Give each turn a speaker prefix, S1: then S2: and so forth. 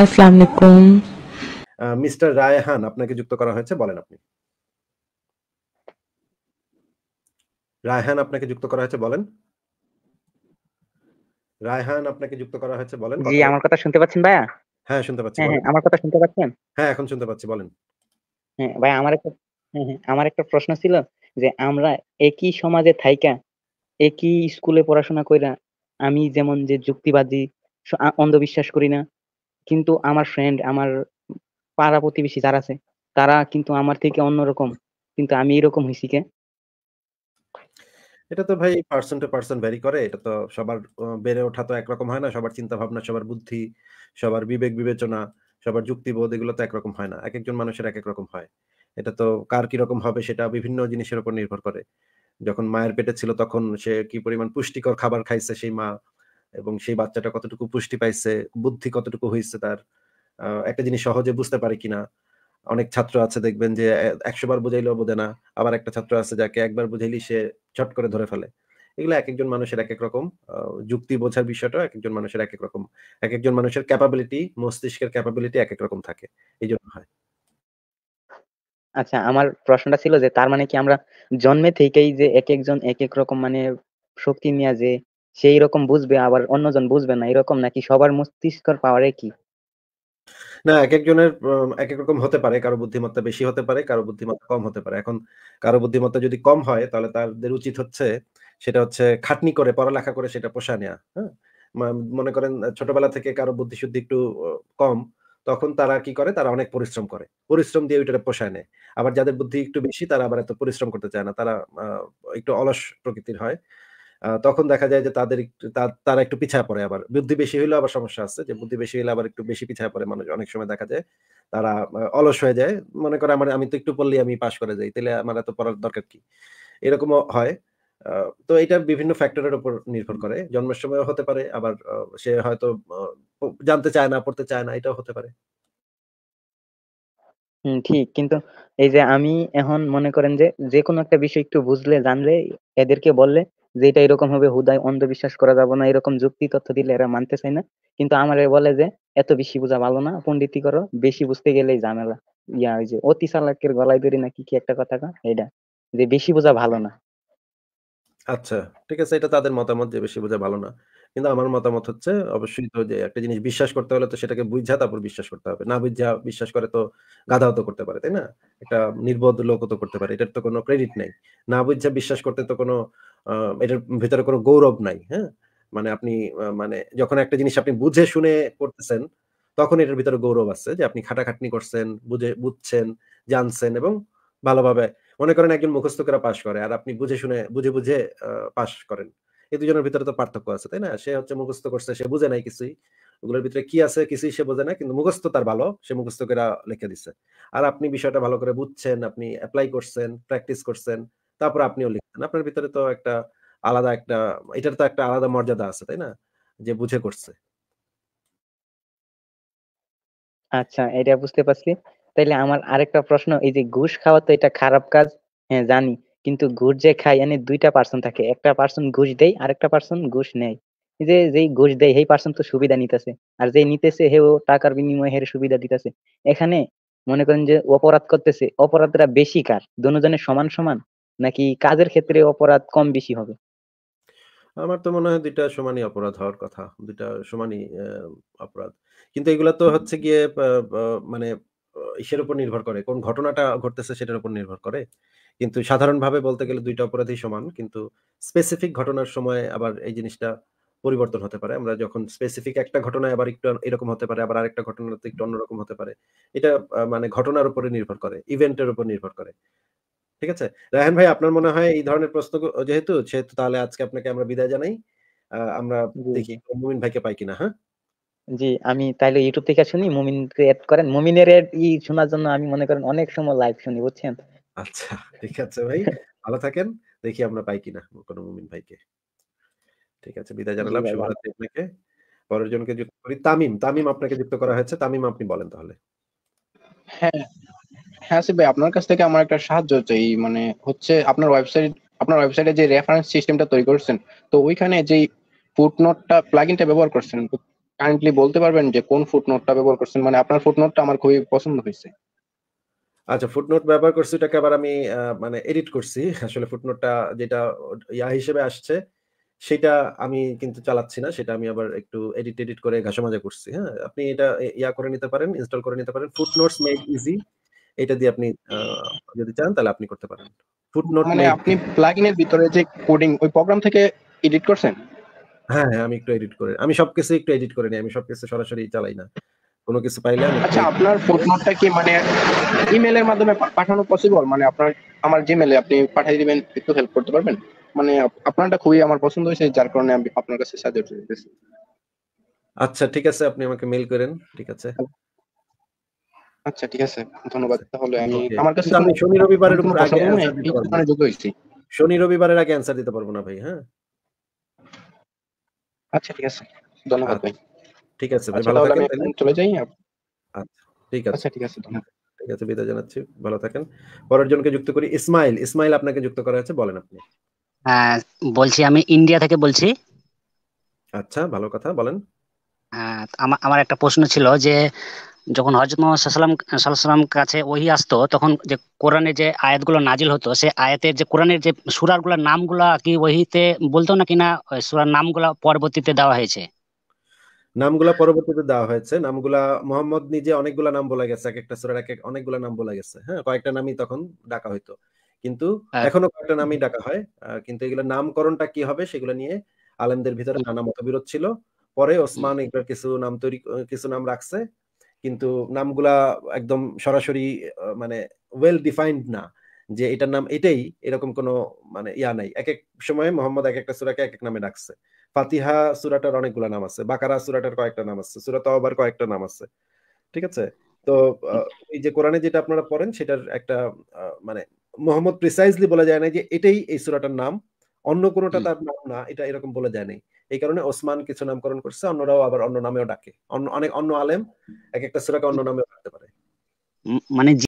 S1: আসসালামু আলাইকুম
S2: মিস্টার রায়হান আপনাকে যুক্ত করা হয়েছে বলেন আপনি রায়হান আপনাকে যুক্ত করা হয়েছে বলেন রায়হান আপনাকে যুক্ত করা হয়েছে বলেন জি আমার কথা শুনতে
S1: পাচ্ছেন ভাইয়া হ্যাঁ শুনতে পাচ্ছি হ্যাঁ, হ্যাঁ আমার
S2: কথা শুনতে পাচ্ছেন হ্যাঁ এখন শুনতে পাচ্ছি বলেন হ্যাঁ ভাই আমার একটা
S1: হ্যাঁ, হ্যাঁ, আমার একটা প্রশ্ন ছিল যে আমরা একই সমাজে থাইকা একই স্কুলে পড়াশোনা কইরা আমি যেমন যে যুক্তিবাদী অন্ধবিশ্বাস করি না কিন্তু আমার ফ্রেন্ড আমার পাড়া প্রতিবেশী যারা আছে তারা কিন্তু আমার থেকে অন্যরকম কিন্তু আমি এরকম হইছি কে
S2: এটা তো ভাই পার্সন টু পার্সন ভ্যারি করে এটা তো সবার বেড়ে ওঠা তো একরকম হয় না সবার চিন্তা ভাবনা সবার বুদ্ধি সবার বিবেক বিবেচনা সবার যুক্তিবোধ এগুলো তো একরকম হয় না এক একজন মানুষের এক এক রকম হয় এটা তো কার কি রকম হবে সেটা বিভিন্ন জিনিসের উপর নির্ভর করে যখন মায়ের পেটে ছিল তখন সে কি পরিমাণ পুষ্টিকর খাবার খাইছে সেই মা এবং সেই বাচ্চাটা কতটুকু পুষ্টি পাইছে বুদ্ধি কতটুকু হয়েছে তার একটা জিনিস সহজে বুঝতে পারে কিনা অনেক ছাত্র আছে দেখবেন যে একশো বার বুঝাইলেও বোঝে না আবার একটা ছাত্র আছে যাকে একবার বুঝাইলি সে চট করে ধরে ফেলে এগুলো এক একজন মানুষের এক এক রকম যুক্তি বোঝার বিষয়টা এক একজন মানুষের এক এক রকম এক একজন মানুষের ক্যাপাবিলিটি মস্তিষ্কের ক্যাপাবিলিটি এক এক রকম থাকে এই জন্য হয়
S1: আচ্ছা আমার প্রশ্নটা ছিল যে তার মানে কি আমরা জন্মে থেকেই যে এক একজন এক এক রকম মানে শক্তি নিয়ে যে সেই রকম বুঝবে আবার অন্যজন বুঝবে না এরকম নাকি সবার মস্তিষ্কর পাওয়ারে কি
S2: না এক একজনের এক এক রকম হতে পারে কারো বুদ্ধিমত্তা বেশি হতে পারে কারো বুদ্ধিমত্তা কম হতে পারে এখন কারো বুদ্ধিমত্তা যদি কম হয় তাহলে তাদের উচিত হচ্ছে সেটা হচ্ছে খাটনি করে পড়ালেখা করে সেটা পোষা নেওয়া হ্যাঁ মনে করেন ছোটবেলা থেকে কারো বুদ্ধি শুদ্ধি একটু কম তখন তারা কি করে তারা অনেক পরিশ্রম করে পরিশ্রম দিয়ে ওইটা পোষায় নেয় আবার যাদের বুদ্ধি একটু বেশি তারা আবার এত পরিশ্রম করতে চায় না তারা একটু অলস প্রকৃতির হয় তখন দেখা যায় যে তাদের একটু তারা একটু পিছায় পড়ে আবার বুদ্ধি বেশি হইলে আবার সমস্যা আছে যে বুদ্ধি বেশি হইলে আবার একটু বেশি পিছায় পড়ে মানুষ অনেক সময় দেখা যায় তারা অলস হয়ে যায় মনে করে আমার আমি তো একটু পড়লে আমি পাশ করে যাই তাহলে আমার এত পড়ার দরকার কি এরকম হয় তো এটা বিভিন্ন ফ্যাক্টরের উপর নির্ভর করে জন্মের সময় হতে পারে আবার সে হয়তো জানতে চায় না পড়তে চায় না এটাও হতে পারে
S1: ঠিক কিন্তু এই যে আমি এখন মনে করেন যে যে কোনো একটা বিষয় একটু বুঝলে জানলে এদেরকে বললে যে এটা এরকম হবে হুদায় অন্ধবিশ্বাস করা যাবে না এরকম যুক্তি তথ্য দিলে এরা মানতে চায় না কিন্তু আমারে বলে যে এত বেশি বোঝা ভালো না পন্ডিতি করো বেশি বুঝতে গেলেই ঝামেলা ইয়া ওই যে অতি চালাকের গলায় ধরি না কি কি একটা কথা এটা যে বেশি বোঝা ভালো না
S2: আচ্ছা ঠিক আছে এটা তাদের মতামত যে বেশি বোঝা ভালো না কিন্তু আমার মতামত হচ্ছে অবশ্যই তো যে একটা জিনিস বিশ্বাস করতে হলে তো সেটাকে বুঝা তারপর বিশ্বাস করতে হবে না বুঝা বিশ্বাস করে তো গাধাও তো করতে পারে তাই না এটা নির্বোধ লোকও তো করতে পারে এটার তো কোনো ক্রেডিট নাই না বুঝা বিশ্বাস করতে তো কোনো এটার ভেতরে কোনো গৌরব নাই হ্যাঁ মানে আপনি মানে যখন একটা জিনিস আপনি বুঝে শুনে করতেছেন তখন এটার ভিতরে গৌরব আছে যে আপনি খাটাখাটনি করছেন বুঝে বুঝছেন জানছেন এবং ভালোভাবে মনে করেন একজন মুখস্থ করে পাশ করে আর আপনি বুঝে শুনে বুঝে বুঝে পাশ করেন এই দুজনের ভিতরে তো পার্থক্য আছে তাই না সে হচ্ছে মুখস্থ করছে সে বুঝে নাই কিছুই ওগুলোর ভিতরে কি আছে কিছুই সে বোঝে না কিন্তু মুখস্থ তার ভালো সে মুখস্থ করে লিখে দিচ্ছে আর আপনি বিষয়টা ভালো করে বুঝছেন আপনি অ্যাপ্লাই করছেন প্র্যাকটিস করছেন তারপর আপনিও লিখছেন আপনার ভিতরে তো একটা আলাদা একটা এটার তো একটা আলাদা মর্যাদা আছে তাই না যে বুঝে করছে
S1: আচ্ছা এটা বুঝতে পারছি তাইলে আমার আরেকটা প্রশ্ন এই যে ঘুষ খাওয়া তো এটা খারাপ কাজ হ্যাঁ জানি কিন্তু ঘুষ যে খায় এনে দুইটা পার্সন থাকে একটা পার্সন ঘুষ দেয় আর একটা পার্সন ঘুষ নেয় যে যেই ঘুষ দেয় সেই পার্সন তো সুবিধা নিতেছে আর যে নিতেছে হেও টাকার বিনিময়ে হের সুবিধা দিতেছে এখানে মনে করেন যে অপরাধ করতেছে অপরাধটা বেশি কার দুজনের সমান সমান নাকি কাজের ক্ষেত্রে অপরাধ কম বেশি হবে
S2: আমার তো মনে হয় দুইটা সমানই অপরাধ হওয়ার কথা দুইটা সমানই অপরাধ কিন্তু এগুলা তো হচ্ছে গিয়ে মানে ইসের উপর নির্ভর করে কোন ঘটনাটা ঘটতেছে সেটার উপর নির্ভর করে কিন্তু সাধারণভাবে বলতে গেলে দুইটা অপরাধী সমান কিন্তু স্পেসিফিক ঘটনার সময় আবার এই জিনিসটা পরিবর্তন হতে পারে আমরা যখন স্পেসিফিক একটা ঘটনায় আবার একটু এরকম হতে পারে আবার আরেকটা ঘটনাতে একটু অন্যরকম হতে পারে এটা মানে ঘটনার উপরে নির্ভর করে ইভেন্টের উপর নির্ভর করে ঠিক আছে রায়হান ভাই আপনার মনে হয় এই ধরনের প্রশ্ন যেহেতু সেহেতু তাহলে আজকে আপনাকে আমরা বিদায় জানাই আমরা দেখি মুমিন ভাইকে পাই কিনা হ্যাঁ জি আমি তাইলে ইউটিউব
S1: থেকে শুনি মুমিনকে অ্যাড করেন মুমিনের ই শোনার জন্য আমি মনে করেন অনেক সময় লাইভ শুনি বুঝছেন
S2: আচ্ছা ঠিক আছে ভাই ভালো থাকেন দেখি আমরা পাই কিনা কোনো মুমিন ভাইকে ঠিক আছে বিদায় জানালাম শুভরাত্রি আপনাকে পরের জনকে যুক্ত করি তামিম তামিম আপনাকে যুক্ত করা হয়েছে তামিম আপনি বলেন তাহলে হ্যাঁ হ্যাঁ ভাই আপনার কাছ থেকে আমার একটা সাহায্য চাই মানে হচ্ছে আপনার ওয়েবসাইট আপনার ওয়েবসাইটে যে রেফারেন্স সিস্টেমটা তৈরি করেছেন তো ওইখানে যে ফুটনোটটা প্লাগইনটা ব্যবহার করছেন কারেন্টলি বলতে পারবেন যে কোন ফুটনোটটা ব্যবহার করছেন মানে আপনার ফুটনোটটা আমার খুবই পছন্দ হয়েছে আচ্ছা ফুটনোট ব্যবহার করছি এটাকে আবার আমি মানে এডিট করছি আসলে ফুটনোটটা যেটা ইয়া হিসেবে আসছে সেটা আমি কিন্তু চালাচ্ছি না সেটা আমি আবার একটু এডিট এডিট করে ঘাসামাজা করছি হ্যাঁ আপনি এটা ইয়া করে নিতে পারেন ইনস্টল করে নিতে পারেন ফুটনোটস মেড ইজি এটা দিয়ে আপনি যদি চান তাহলে আপনি করতে পারেন ফুটনোট মানে আপনি প্লাগইনের ভিতরে যে কোডিং ওই প্রোগ্রাম থেকে এডিট করছেন হ্যাঁ হ্যাঁ আমি একটু এডিট করে আমি সবকিছু একটু এডিট করে নিই আমি সবকিছু সরাসরি চালাই না কোনো কিছু পাইলে আচ্ছা আপনার ফুটনোটটা কি মানে ইমেলের মাধ্যমে পাঠানো পসিবল মানে আপনার আমার জিমেইলে আপনি পাঠিয়ে দিবেন একটু হেল্প করতে পারবেন মানে আপনারটা খুবই আমার পছন্দ হয়েছে যার কারণে আমি আপনার কাছে সাজেস্ট করতেছি আচ্ছা ঠিক আছে আপনি আমাকে মেইল করেন ঠিক আছে আচ্ছা ঠিক আছে ধন্যবাদ আচ্ছা, তাহলে আমি আমার কাছে আমি শনি রবিবারের উপর আগে মানে যোগ হইছি শনি রবিবারের আগে অ্যানসার দিতে পারবো না ভাই হ্যাঁ আচ্ছা ঠিক আছে ধন্যবাদ আচ্ছা। ভাই ঠিক আছে ভাই আচ্ছা, ভালো থাকেন চলে যাই আচ্ছা, আচ্ছা ঠিক আছে আচ্ছা, ঠিক আছে ঠিক আছে বিদায় জানাচ্ছি ভালো থাকেন পরের জনকে যুক্ত করি ইসমাইল ইসমাইল আপনাকে যুক্ত করা হয়েছে বলেন আপনি হ্যাঁ, বলছি আমি ইন্ডিয়া থেকে বলছি আচ্ছা ভালো কথা বলেন হ্যাঁ, আমার আমার একটা প্রশ্ন ছিল যে
S1: যখন হজরত মোহাম্মদ সাল্লাম সাল্লাম কাছে ওহি আসতো তখন যে কোরআনে যে আয়াতগুলো নাজিল হতো সে আয়াতের যে কোরআনের যে সুরারগুলোর নামগুলা কি ওহিতে বলতো না কিনা সুরার নামগুলা পরবর্তীতে দেওয়া হয়েছে
S2: নামগুলা পরবর্তীতে দেওয়া হয়েছে নামগুলা মোহাম্মদ নিজে অনেকগুলা নাম বলা গেছে এক একটা সুরের এক অনেকগুলা নাম বলা গেছে হ্যাঁ কয়েকটা নামই তখন ডাকা হইতো কিন্তু আচ্ছা। এখনো কয়েকটা নামই ডাকা হয় কিন্তু এগুলো নামকরণটা কি হবে সেগুলো নিয়ে আলেমদের ভিতরে নানা মতবিরোধ ছিল পরে ওসমান এগুলোর কিছু নাম তৈরি কিছু নাম রাখছে কিন্তু নামগুলা একদম সরাসরি মানে ওয়েল ডিফাইন্ড না যে এটার নাম এটাই এরকম কোনো মানে ইয়া নাই এক এক সময় মোহাম্মদ এক একটা সুরাকে এক এক নামে ডাকছে ফাতিহা সুরাটার অনেকগুলো নাম আছে বাকারা সুরাটার কয়েকটা নাম আছে সুরা আবার কয়েকটা নাম আছে ঠিক আছে তো এই যে কোরআনে যেটা আপনারা পড়েন সেটার একটা মানে মোহাম্মদ প্রিসাইজলি বলা যায় না যে এটাই এই সুরাটার নাম অন্য কোনোটা তার নাম না এটা এরকম বলে যায় নাই এই কারণে ওসমান কিছু নামকরণ করছে অন্যরাও আবার অন্য নামেও ডাকে অন্য অনেক অন্য আলেম এক একটা সুরাকে অন্য নামেও ডাকতে পারে
S1: মানে